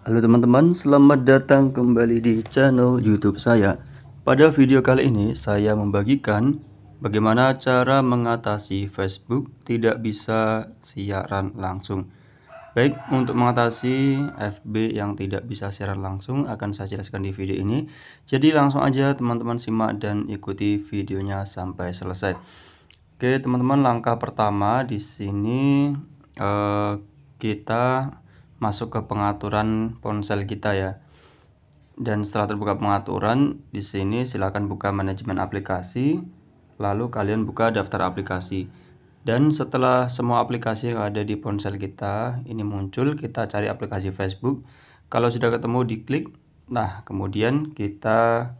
Halo teman-teman, selamat datang kembali di channel YouTube saya. Pada video kali ini saya membagikan bagaimana cara mengatasi Facebook tidak bisa siaran langsung. Baik, untuk mengatasi FB yang tidak bisa siaran langsung akan saya jelaskan di video ini. Jadi langsung aja teman-teman simak dan ikuti videonya sampai selesai. Oke, teman-teman, langkah pertama di sini eh, kita masuk ke pengaturan ponsel kita ya dan setelah terbuka pengaturan di sini silakan buka manajemen aplikasi lalu kalian buka daftar aplikasi dan setelah semua aplikasi yang ada di ponsel kita ini muncul kita cari aplikasi Facebook kalau sudah ketemu diklik nah kemudian kita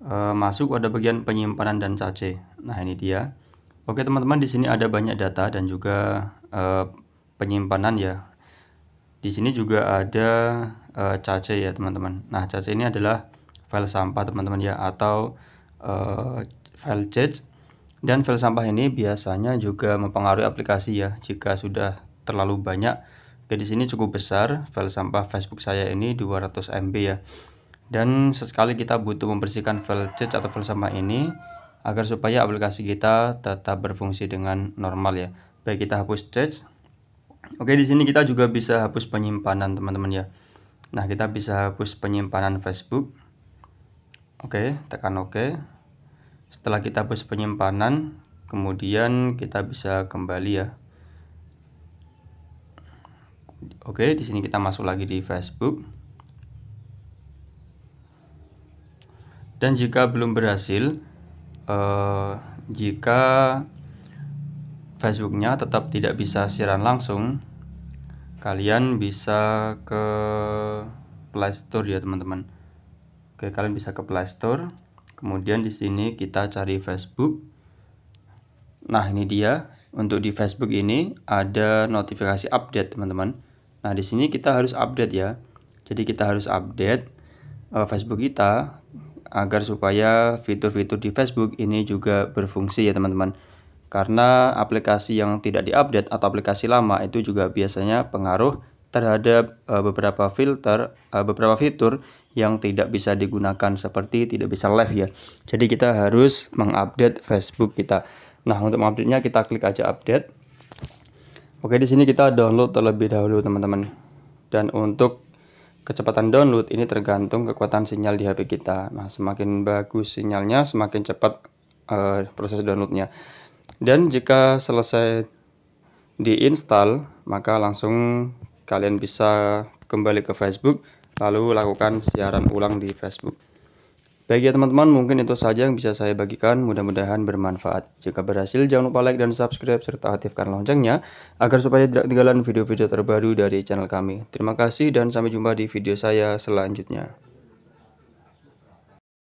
e, masuk pada bagian penyimpanan dan cache nah ini dia Oke teman-teman di sini ada banyak data dan juga e, penyimpanan ya di sini juga ada uh, ya teman-teman. Nah cache ini adalah file sampah teman-teman ya atau uh, file cache. Dan file sampah ini biasanya juga mempengaruhi aplikasi ya jika sudah terlalu banyak. Oke di sini cukup besar file sampah Facebook saya ini 200 MB ya. Dan sesekali kita butuh membersihkan file cache atau file sampah ini agar supaya aplikasi kita tetap berfungsi dengan normal ya. Baik kita hapus cache Oke, di sini kita juga bisa hapus penyimpanan, teman-teman ya. Nah, kita bisa hapus penyimpanan Facebook. Oke, tekan Oke. Setelah kita hapus penyimpanan, kemudian kita bisa kembali ya. Oke, di sini kita masuk lagi di Facebook. Dan jika belum berhasil, eh, jika Facebooknya tetap tidak bisa siaran langsung kalian bisa ke Play Store ya teman-teman Oke kalian bisa ke Play Store. kemudian di sini kita cari Facebook Nah ini dia untuk di Facebook ini ada notifikasi update teman-teman Nah di sini kita harus update ya jadi kita harus update uh, Facebook kita agar supaya fitur-fitur di Facebook ini juga berfungsi ya teman-teman karena aplikasi yang tidak diupdate atau aplikasi lama itu juga biasanya pengaruh terhadap uh, beberapa filter, uh, beberapa fitur yang tidak bisa digunakan seperti tidak bisa live ya. Jadi kita harus mengupdate Facebook kita. Nah, untuk mengupdate-nya kita klik aja update. Oke, di sini kita download terlebih dahulu, teman-teman. Dan untuk kecepatan download ini tergantung kekuatan sinyal di HP kita. Nah, semakin bagus sinyalnya, semakin cepat uh, proses downloadnya dan jika selesai diinstal maka langsung kalian bisa kembali ke Facebook lalu lakukan siaran ulang di Facebook baik ya teman-teman mungkin itu saja yang bisa saya bagikan mudah-mudahan bermanfaat jika berhasil jangan lupa like dan subscribe serta aktifkan loncengnya agar supaya tidak ketinggalan video-video terbaru dari channel kami terima kasih dan sampai jumpa di video saya selanjutnya